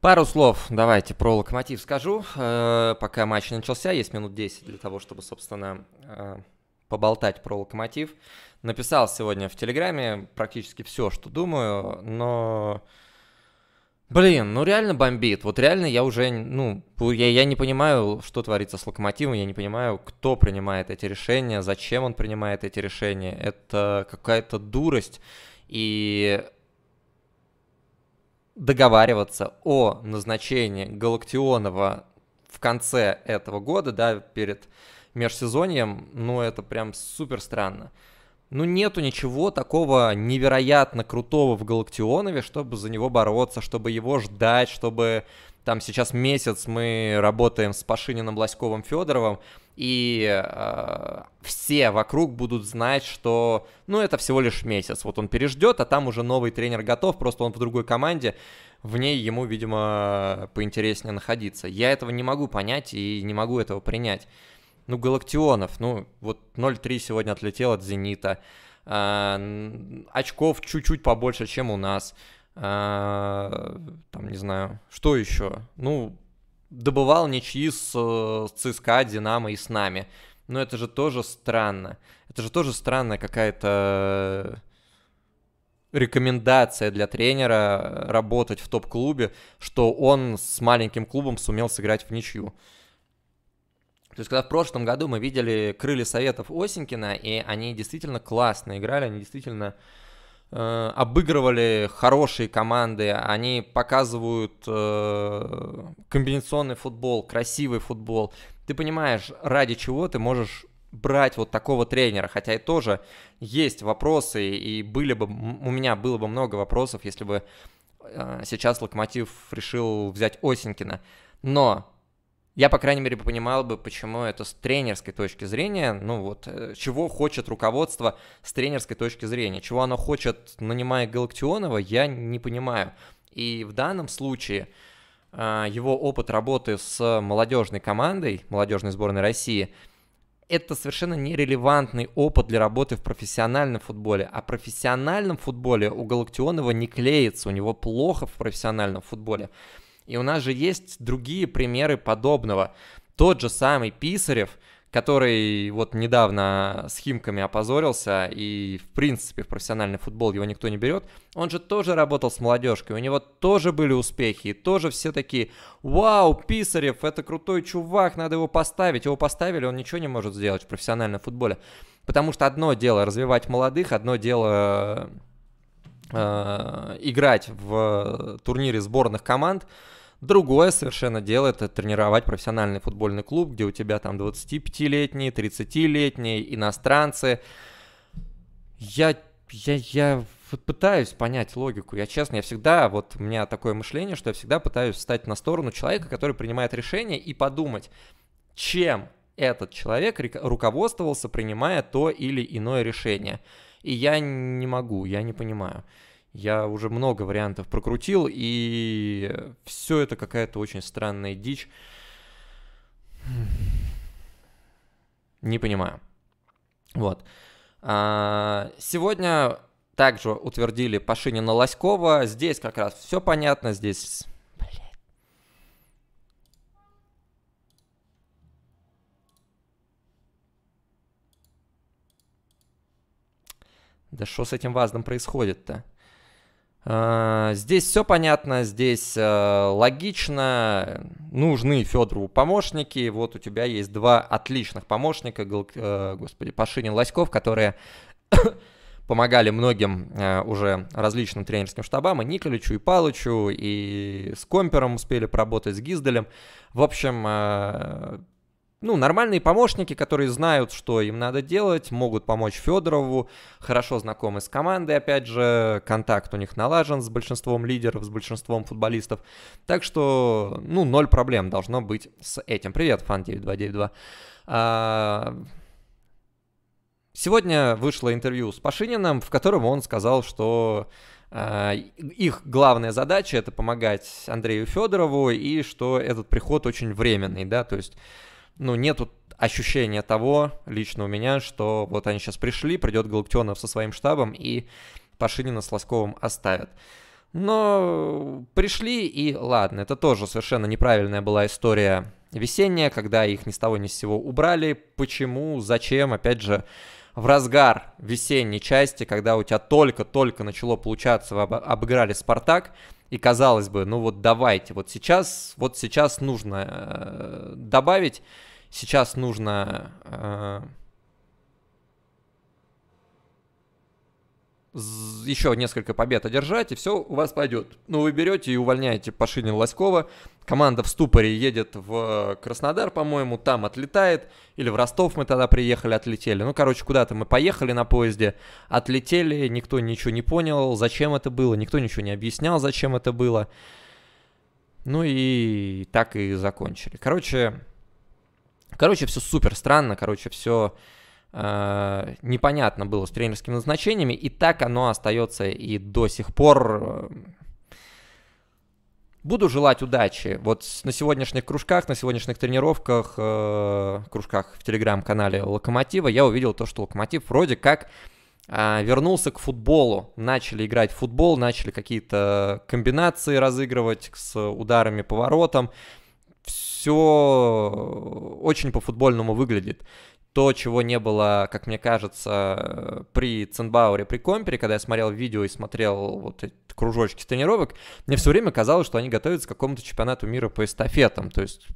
Пару слов давайте про Локомотив скажу. Э, пока матч начался, есть минут 10 для того, чтобы, собственно, э, поболтать про Локомотив. Написал сегодня в Телеграме практически все, что думаю, но... Блин, ну реально бомбит. Вот реально я уже, ну, я, я не понимаю, что творится с Локомотивом, я не понимаю, кто принимает эти решения, зачем он принимает эти решения. Это какая-то дурость. И договариваться о назначении Галактионова в конце этого года, да, перед межсезоньем, ну это прям супер странно. Ну нету ничего такого невероятно крутого в Галактионове, чтобы за него бороться, чтобы его ждать, чтобы там сейчас месяц мы работаем с Пашининым, Лоськовым, Федоровым, и э, все вокруг будут знать, что, ну, это всего лишь месяц. Вот он переждет, а там уже новый тренер готов, просто он в другой команде, в ней ему, видимо, поинтереснее находиться. Я этого не могу понять и не могу этого принять. Ну, Галактионов, ну, вот 0-3 сегодня отлетел от «Зенита». Э, очков чуть-чуть побольше, чем у нас. Э, там, не знаю, что еще? Ну, добывал ничьи с, э, с ЦСКА, Динамо и с нами. Но это же тоже странно. Это же тоже странная какая-то э, рекомендация для тренера э, работать в топ-клубе, что он с маленьким клубом сумел сыграть в ничью. То есть, когда в прошлом году мы видели крылья советов Осенькина, и они действительно классно играли, они действительно э, Э, обыгрывали хорошие команды, они показывают э, комбинационный футбол, красивый футбол. Ты понимаешь, ради чего ты можешь брать вот такого тренера, хотя и тоже есть вопросы, и были бы, у меня было бы много вопросов, если бы э, сейчас Локомотив решил взять Осенькина. Но я, по крайней мере, понимал бы, почему это с тренерской точки зрения, ну вот, э, чего хочет руководство с тренерской точки зрения, чего оно хочет, нанимая Галактионова, я не понимаю. И в данном случае а, его опыт работы с молодежной командой, молодежной сборной России, это совершенно нерелевантный опыт для работы в профессиональном футболе. А в профессиональном футболе у Галактионова не клеится, у него плохо в профессиональном футболе. И у нас же есть другие примеры подобного. Тот же самый Писарев, который вот недавно с Химками опозорился, и в принципе в профессиональный футбол его никто не берет, он же тоже работал с молодежкой, у него тоже были успехи, и тоже все такие, вау, Писарев, это крутой чувак, надо его поставить, его поставили, он ничего не может сделать в профессиональном футболе, потому что одно дело развивать молодых, одно дело э, играть в турнире сборных команд, Другое совершенно дело это тренировать профессиональный футбольный клуб, где у тебя там 25-летние, 30-летние, иностранцы. Я, я, я пытаюсь понять логику. Я честно, я всегда, вот у меня такое мышление, что я всегда пытаюсь встать на сторону человека, который принимает решение, и подумать, чем этот человек руководствовался, принимая то или иное решение. И я не могу, я не понимаю. Я уже много вариантов прокрутил, и э, все это какая-то очень странная дичь. Хм. Не понимаю. Вот. А, сегодня также утвердили Пашинина Лоськова. Здесь как раз все понятно. Здесь Да что с этим ВАЗДом происходит-то? Э, здесь все понятно, здесь э, логично, нужны Федору помощники. Вот у тебя есть два отличных помощника, э, господи, Пашинин Лоськов, которые помогали многим уже различным тренерским штабам, и Николичу, и Палычу, и с Компером успели поработать, с Гизделем. В общем, ну, нормальные помощники, которые знают, что им надо делать, могут помочь Федорову, хорошо знакомы с командой, опять же, контакт у них налажен с большинством лидеров, с большинством футболистов. Так что, ну, ноль проблем должно быть с этим. Привет, Фан9292. А... Сегодня вышло интервью с Пашининым, в котором он сказал, что а, их главная задача это помогать Андрею Федорову и что этот приход очень временный, да, то есть ну, нету ощущения того лично у меня, что вот они сейчас пришли, придет Галактионов со своим штабом и Пашинина с Лосковым оставят. Но пришли и ладно, это тоже совершенно неправильная была история весенняя, когда их ни с того ни с сего убрали. Почему, зачем, опять же, в разгар весенней части, когда у тебя только-только начало получаться, вы обыграли «Спартак», и казалось бы, ну вот давайте, вот сейчас, вот сейчас нужно э, добавить Сейчас нужно э, еще несколько побед одержать, и все у вас пойдет. Ну, вы берете и увольняете Пашинин Лоськова. Команда в ступоре едет в Краснодар, по-моему, там отлетает. Или в Ростов мы тогда приехали, отлетели. Ну, короче, куда-то мы поехали на поезде, отлетели, никто ничего не понял, зачем это было, никто ничего не объяснял, зачем это было. Ну и так и закончили. Короче, Короче, все супер странно, короче, все э, непонятно было с тренерскими назначениями, и так оно остается и до сих пор. Э. Буду желать удачи. Вот на сегодняшних кружках, на сегодняшних тренировках, э, кружках в телеграм-канале Локомотива я увидел то, что Локомотив вроде как э, вернулся к футболу. Начали играть в футбол, начали какие-то э, комбинации разыгрывать с ударами поворотом все э, очень по-футбольному выглядит. То, чего не было, как мне кажется, э, при Ценбауре, при Компере, когда я смотрел видео и смотрел вот эти кружочки тренировок, мне все время казалось, что они готовятся к какому-то чемпионату мира по эстафетам. То есть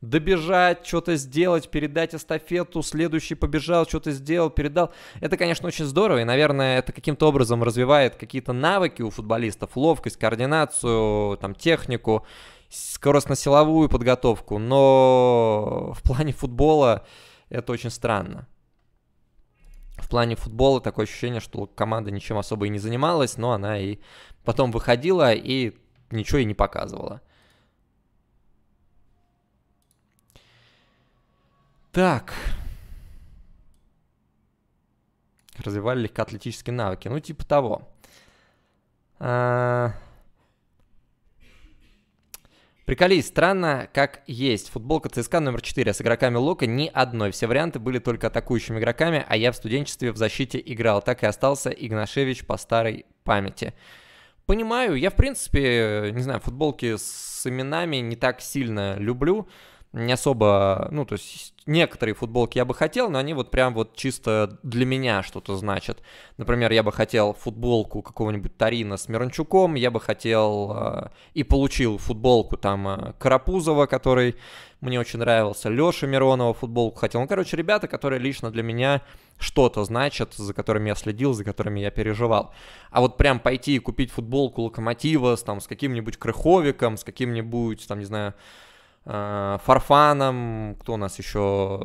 добежать, что-то сделать, передать эстафету, следующий побежал, что-то сделал, передал. Это, конечно, очень здорово, и, наверное, это каким-то образом развивает какие-то навыки у футболистов, ловкость, координацию, там, технику скоростно-силовую подготовку, но в плане футбола это очень странно. В плане футбола такое ощущение, что команда ничем особо и не занималась, но она и потом выходила и ничего и не показывала. Так. Развивали легкоатлетические навыки. Ну, типа того. А... -а, -а. Приколись, странно, как есть. Футболка ЦСКА номер 4 с игроками Лока ни одной. Все варианты были только атакующими игроками, а я в студенчестве в защите играл. Так и остался Игнашевич по старой памяти. Понимаю, я в принципе, не знаю, футболки с именами не так сильно люблю не особо, ну, то есть некоторые футболки я бы хотел, но они вот прям вот чисто для меня что-то значат. Например, я бы хотел футболку какого-нибудь Тарина с Мирончуком, я бы хотел э, и получил футболку там э, Карапузова, который мне очень нравился, Леша Миронова футболку хотел. Ну, короче, ребята, которые лично для меня что-то значат, за которыми я следил, за которыми я переживал. А вот прям пойти и купить футболку Локомотива с, там, с каким-нибудь Крыховиком, с каким-нибудь, там, не знаю, Э, фарфаном, кто у нас еще,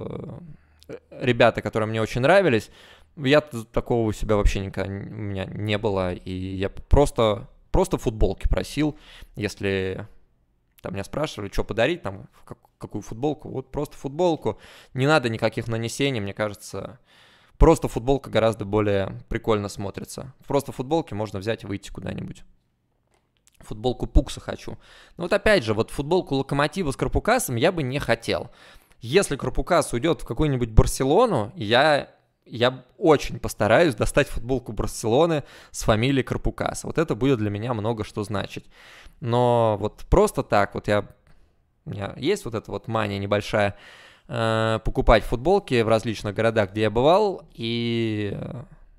э, ребята, которые мне очень нравились. Я такого у себя вообще никогда у меня не было, и я просто, просто футболки просил, если там меня спрашивали, что подарить, там, какую футболку, вот просто футболку, не надо никаких нанесений, мне кажется, просто футболка гораздо более прикольно смотрится. Просто футболки можно взять и выйти куда-нибудь. Футболку Пукса хочу. Но вот опять же, вот футболку Локомотива с Карпукасом я бы не хотел. Если Карпукас уйдет в какую-нибудь Барселону, я я очень постараюсь достать футболку Барселоны с фамилией Карпукаса. Вот это будет для меня много что значить. Но вот просто так, вот я... У меня есть вот эта вот мания небольшая э, покупать футболки в различных городах, где я бывал, и...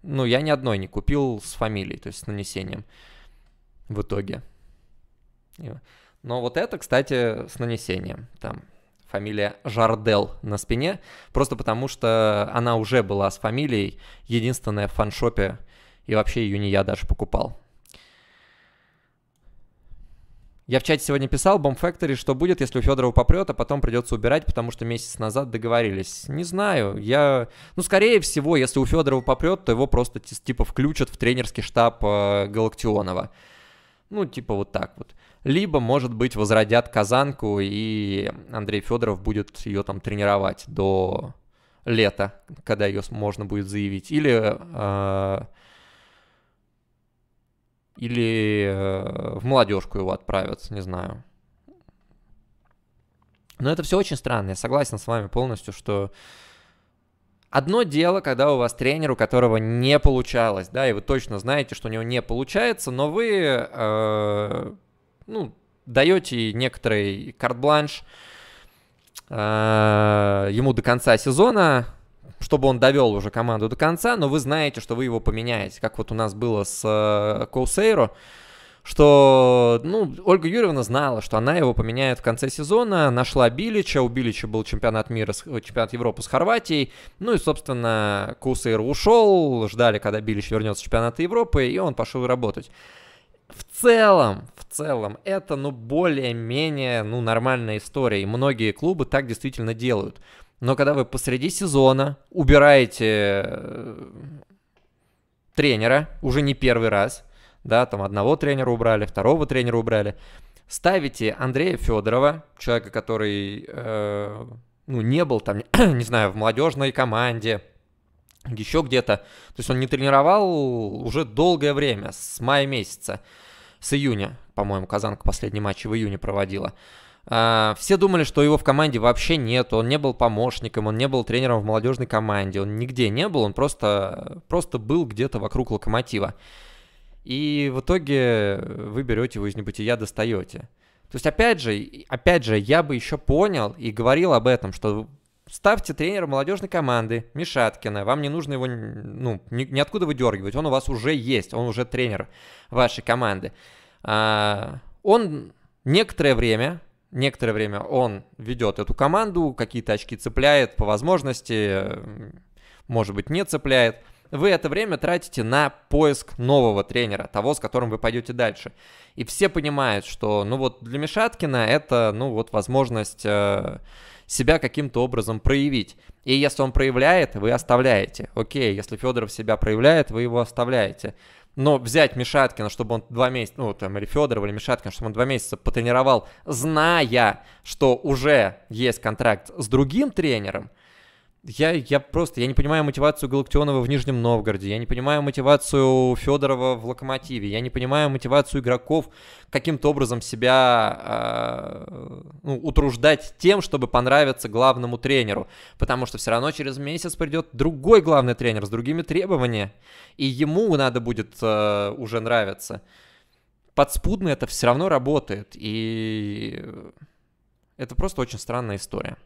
Ну, я ни одной не купил с фамилией, то есть с нанесением в итоге. Но вот это, кстати, с нанесением. Там фамилия Жардел на спине, просто потому что она уже была с фамилией, единственная в фаншопе, и вообще ее не я даже покупал. Я в чате сегодня писал Bomb Factory, что будет, если у Федорова попрет, а потом придется убирать, потому что месяц назад договорились. Не знаю, я... Ну, скорее всего, если у Федорова попрет, то его просто типа включат в тренерский штаб э, Галактионова. Ну, типа вот так вот либо, может быть, возродят Казанку, и Андрей Федоров будет ее там тренировать до лета, когда ее можно будет заявить. Или, э, или э, в молодежку его отправят, не знаю. Но это все очень странно, я согласен с вами полностью, что Одно дело, когда у вас тренер, у которого не получалось, да, и вы точно знаете, что у него не получается, но вы э, ну, даете некоторый карт-бланш э, ему до конца сезона, чтобы он довел уже команду до конца, но вы знаете, что вы его поменяете, как вот у нас было с э, Коусейро, что, ну, Ольга Юрьевна знала, что она его поменяет в конце сезона, нашла Билича, у Билича был чемпионат мира, чемпионат Европы с Хорватией, ну и, собственно, Коусейро ушел, ждали, когда Билич вернется с чемпионата Европы, и он пошел работать в целом, в целом, это, ну, более-менее, ну, нормальная история. И многие клубы так действительно делают. Но когда вы посреди сезона убираете э, тренера, уже не первый раз, да, там одного тренера убрали, второго тренера убрали, ставите Андрея Федорова, человека, который, э, ну, не был там, не знаю, в молодежной команде, еще где-то. То есть он не тренировал уже долгое время, с мая месяца, с июня, по-моему, Казанка последний матч в июне проводила. А, все думали, что его в команде вообще нет, он не был помощником, он не был тренером в молодежной команде, он нигде не был, он просто, просто был где-то вокруг локомотива. И в итоге вы берете его из небытия, достаете. То есть, опять же, опять же, я бы еще понял и говорил об этом, что Ставьте тренера молодежной команды Мишаткина. Вам не нужно его ну, ни, ниоткуда выдергивать. Он у вас уже есть. Он уже тренер вашей команды. А, он некоторое время, некоторое время он ведет эту команду, какие-то очки цепляет по возможности, может быть, не цепляет вы это время тратите на поиск нового тренера, того, с которым вы пойдете дальше. И все понимают, что, ну вот, для Мишаткина это, ну вот, возможность э, себя каким-то образом проявить. И если он проявляет, вы оставляете. Окей, если Федоров себя проявляет, вы его оставляете. Но взять Мишаткина, чтобы он два месяца, ну, там, или Федорова, или Мишаткина, чтобы он два месяца потренировал, зная, что уже есть контракт с другим тренером – я, я просто, я не понимаю мотивацию Галактионова в Нижнем Новгороде, я не понимаю мотивацию Федорова в Локомотиве, я не понимаю мотивацию игроков каким-то образом себя э, ну, утруждать тем, чтобы понравиться главному тренеру, потому что все равно через месяц придет другой главный тренер с другими требованиями, и ему надо будет э, уже нравиться. Подспудно это все равно работает, и это просто очень странная история.